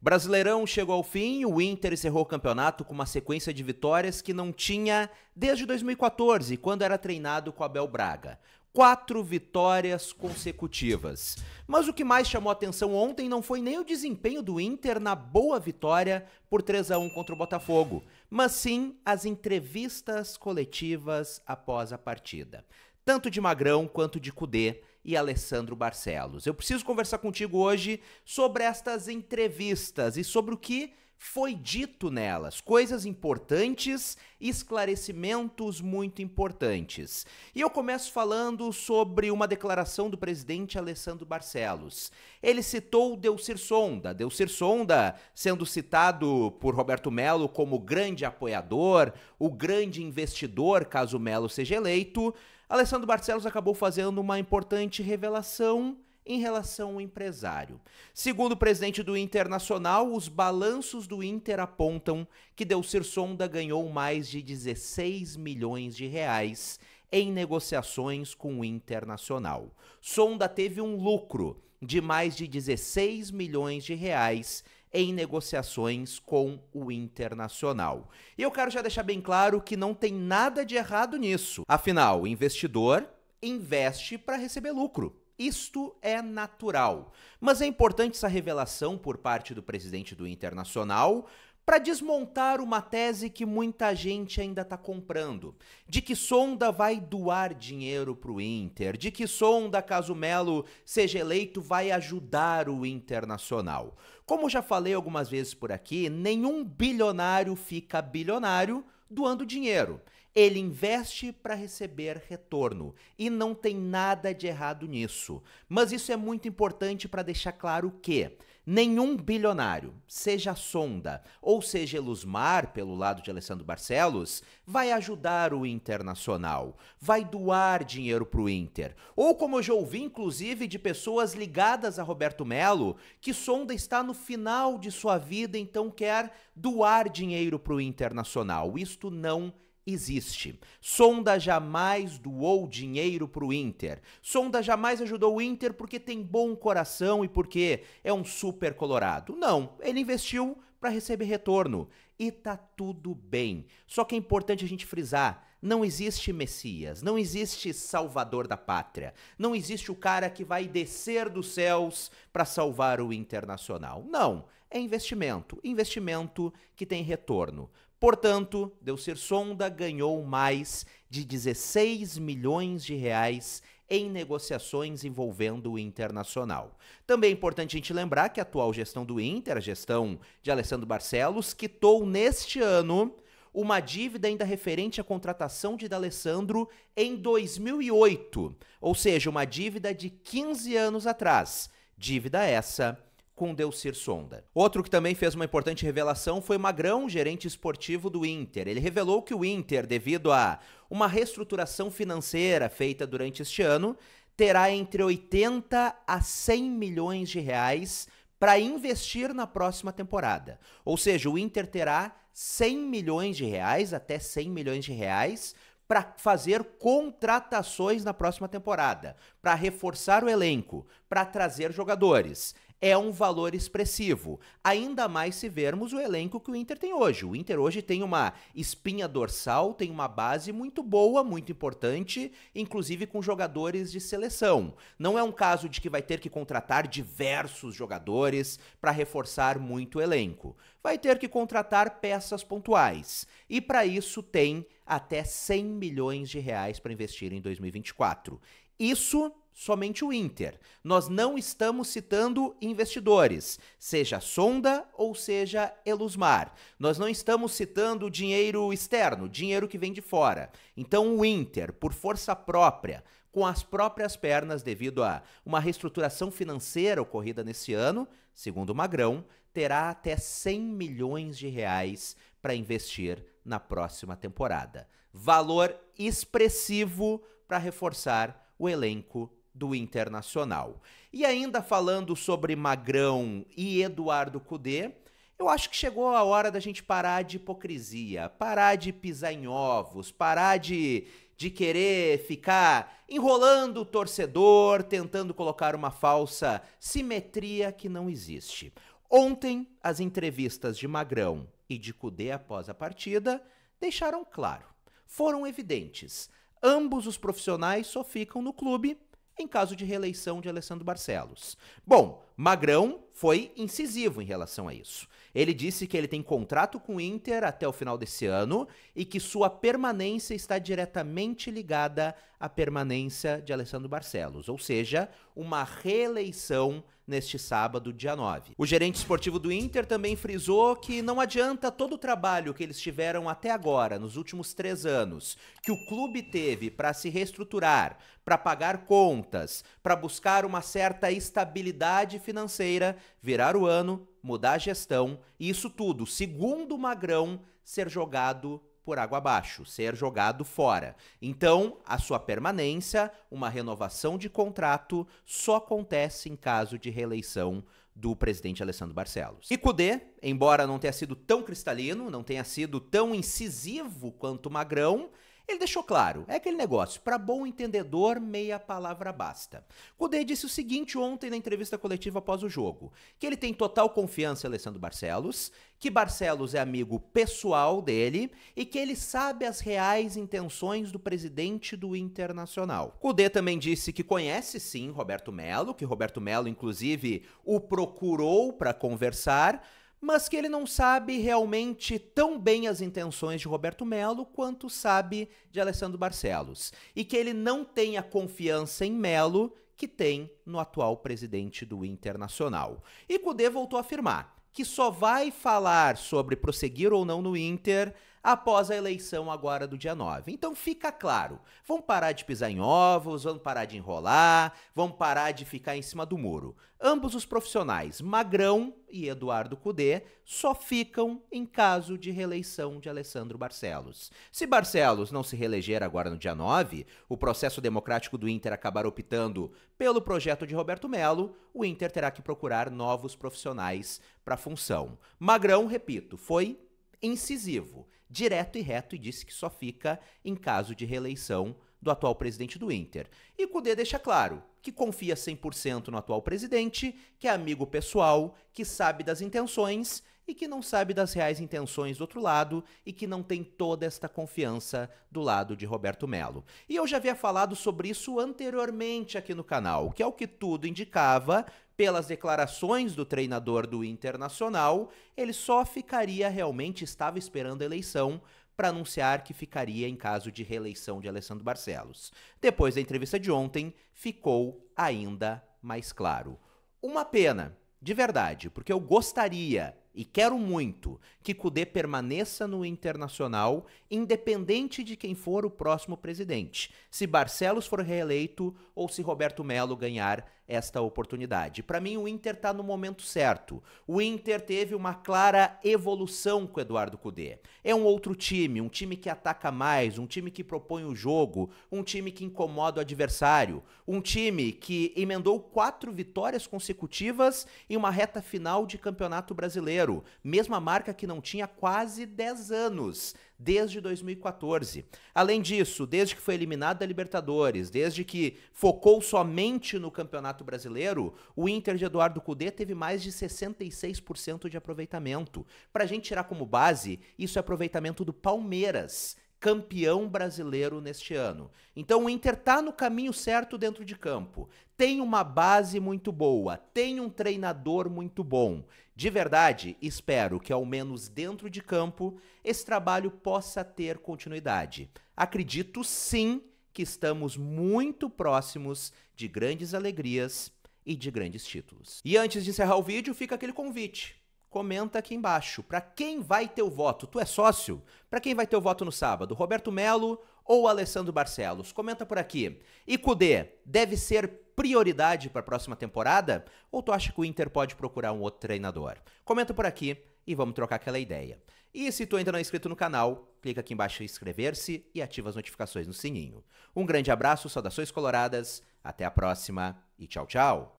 Brasileirão chegou ao fim, o Inter encerrou o campeonato com uma sequência de vitórias que não tinha desde 2014, quando era treinado com Abel Braga. Quatro vitórias consecutivas. Mas o que mais chamou atenção ontem não foi nem o desempenho do Inter na boa vitória por 3 a 1 contra o Botafogo, mas sim as entrevistas coletivas após a partida, tanto de Magrão quanto de Cudê, e Alessandro Barcelos. Eu preciso conversar contigo hoje sobre estas entrevistas e sobre o que foi dito nelas, coisas importantes, esclarecimentos muito importantes. E eu começo falando sobre uma declaração do presidente Alessandro Barcelos. Ele citou Delcir Sonda, Delcir Sonda sendo citado por Roberto Melo como grande apoiador, o grande investidor caso Melo seja eleito. Alessandro Barcelos acabou fazendo uma importante revelação em relação ao empresário. Segundo o presidente do Internacional, os balanços do Inter apontam que Delcir Sonda ganhou mais de 16 milhões de reais em negociações com o Internacional. Sonda teve um lucro de mais de 16 milhões de reais em negociações com o Internacional. E eu quero já deixar bem claro que não tem nada de errado nisso. Afinal, o investidor investe para receber lucro. Isto é natural. Mas é importante essa revelação por parte do presidente do Internacional, para desmontar uma tese que muita gente ainda está comprando, de que Sonda vai doar dinheiro para o Inter, de que Sonda, caso Melo seja eleito, vai ajudar o Internacional. Como já falei algumas vezes por aqui, nenhum bilionário fica bilionário doando dinheiro. Ele investe para receber retorno e não tem nada de errado nisso. Mas isso é muito importante para deixar claro que Nenhum bilionário, seja Sonda ou seja Elusmar, pelo lado de Alessandro Barcelos, vai ajudar o Internacional, vai doar dinheiro para o Inter. Ou como eu já ouvi, inclusive, de pessoas ligadas a Roberto Melo, que Sonda está no final de sua vida, então quer doar dinheiro para o Internacional. Isto não existe existe. Sonda jamais doou dinheiro para o Inter. Sonda jamais ajudou o Inter porque tem bom coração e porque é um super colorado. Não, ele investiu para receber retorno. E tá tudo bem. Só que é importante a gente frisar: não existe Messias, não existe Salvador da pátria, não existe o cara que vai descer dos céus para salvar o internacional. Não, é investimento, investimento que tem retorno. Portanto, ser Sonda ganhou mais de 16 milhões de reais em negociações envolvendo o Internacional. Também é importante a gente lembrar que a atual gestão do Inter, a gestão de Alessandro Barcelos, quitou neste ano uma dívida ainda referente à contratação de D'Alessandro em 2008, ou seja, uma dívida de 15 anos atrás. Dívida essa com Delcir Sonda. Outro que também fez uma importante revelação foi Magrão, gerente esportivo do Inter. Ele revelou que o Inter, devido a uma reestruturação financeira feita durante este ano, terá entre 80 a 100 milhões de reais para investir na próxima temporada. Ou seja, o Inter terá 100 milhões de reais, até 100 milhões de reais, para fazer contratações na próxima temporada, para reforçar o elenco, para trazer jogadores é um valor expressivo. Ainda mais se vermos o elenco que o Inter tem hoje. O Inter hoje tem uma espinha dorsal, tem uma base muito boa, muito importante, inclusive com jogadores de seleção. Não é um caso de que vai ter que contratar diversos jogadores para reforçar muito o elenco. Vai ter que contratar peças pontuais. E para isso tem até 100 milhões de reais para investir em 2024. Isso somente o Inter. Nós não estamos citando investidores, seja Sonda ou seja Elusmar. Nós não estamos citando dinheiro externo, dinheiro que vem de fora. Então o Inter, por força própria, com as próprias pernas devido a uma reestruturação financeira ocorrida nesse ano, segundo Magrão, terá até 100 milhões de reais para investir na próxima temporada. Valor expressivo para reforçar o elenco do Internacional. E ainda falando sobre Magrão e Eduardo Cudê, eu acho que chegou a hora da gente parar de hipocrisia, parar de pisar em ovos, parar de, de querer ficar enrolando o torcedor, tentando colocar uma falsa simetria que não existe. Ontem, as entrevistas de Magrão e de Cudê após a partida deixaram claro, foram evidentes. Ambos os profissionais só ficam no clube em caso de reeleição de Alessandro Barcelos. Bom, Magrão foi incisivo em relação a isso. Ele disse que ele tem contrato com o Inter até o final desse ano e que sua permanência está diretamente ligada à permanência de Alessandro Barcelos, ou seja, uma reeleição neste sábado, dia 9. O gerente esportivo do Inter também frisou que não adianta todo o trabalho que eles tiveram até agora, nos últimos três anos, que o clube teve para se reestruturar, para pagar contas, para buscar uma certa estabilidade financeira, virar o ano, mudar a gestão e isso tudo, segundo Magrão, ser jogado por água abaixo, ser jogado fora. Então, a sua permanência, uma renovação de contrato, só acontece em caso de reeleição do presidente Alessandro Barcelos. E Cudê, embora não tenha sido tão cristalino, não tenha sido tão incisivo quanto Magrão, ele deixou claro, é aquele negócio, para bom entendedor, meia palavra basta. Cudê disse o seguinte ontem na entrevista coletiva após o jogo, que ele tem total confiança em Alessandro Barcelos, que Barcelos é amigo pessoal dele e que ele sabe as reais intenções do presidente do Internacional. Cudê também disse que conhece sim Roberto Melo, que Roberto Melo inclusive o procurou para conversar, mas que ele não sabe realmente tão bem as intenções de Roberto Melo quanto sabe de Alessandro Barcelos, e que ele não tem a confiança em Melo que tem no atual presidente do Internacional. E Cudê voltou a afirmar que só vai falar sobre prosseguir ou não no Inter após a eleição agora do dia 9. Então fica claro, vão parar de pisar em ovos, vão parar de enrolar, vão parar de ficar em cima do muro. Ambos os profissionais, Magrão e Eduardo Cudê, só ficam em caso de reeleição de Alessandro Barcelos. Se Barcelos não se reeleger agora no dia 9, o processo democrático do Inter acabar optando pelo projeto de Roberto Melo, o Inter terá que procurar novos profissionais para a função. Magrão, repito, foi incisivo direto e reto e disse que só fica em caso de reeleição do atual presidente do Inter. E Cude deixa claro que confia 100% no atual presidente, que é amigo pessoal, que sabe das intenções e que não sabe das reais intenções do outro lado e que não tem toda esta confiança do lado de Roberto Melo. E eu já havia falado sobre isso anteriormente aqui no canal, que é o que tudo indicava pelas declarações do treinador do Internacional, ele só ficaria realmente, estava esperando a eleição para anunciar que ficaria em caso de reeleição de Alessandro Barcelos. Depois da entrevista de ontem, ficou ainda mais claro. Uma pena, de verdade, porque eu gostaria e quero muito que Cudê permaneça no Internacional, independente de quem for o próximo presidente, se Barcelos for reeleito ou se Roberto Melo ganhar esta oportunidade. Para mim, o Inter está no momento certo. O Inter teve uma clara evolução com o Eduardo Cudê. É um outro time, um time que ataca mais, um time que propõe o jogo, um time que incomoda o adversário, um time que emendou quatro vitórias consecutivas em uma reta final de Campeonato Brasileiro, mesma marca que não tinha quase 10 anos desde 2014. Além disso, desde que foi eliminado da Libertadores, desde que focou somente no Campeonato Brasileiro, o Inter de Eduardo Cudê teve mais de 66% de aproveitamento. Para a gente tirar como base, isso é aproveitamento do Palmeiras campeão brasileiro neste ano. Então o Inter está no caminho certo dentro de campo. Tem uma base muito boa, tem um treinador muito bom. De verdade, espero que ao menos dentro de campo esse trabalho possa ter continuidade. Acredito sim que estamos muito próximos de grandes alegrias e de grandes títulos. E antes de encerrar o vídeo, fica aquele convite comenta aqui embaixo. Para quem vai teu voto? Tu é sócio? Para quem vai teu voto no sábado? Roberto Melo ou Alessandro Barcelos? Comenta por aqui. E Cudê, deve ser prioridade para a próxima temporada? Ou tu acha que o Inter pode procurar um outro treinador? Comenta por aqui e vamos trocar aquela ideia. E se tu ainda não é inscrito no canal, clica aqui embaixo em inscrever-se e ativa as notificações no sininho. Um grande abraço, saudações coloradas, até a próxima e tchau, tchau!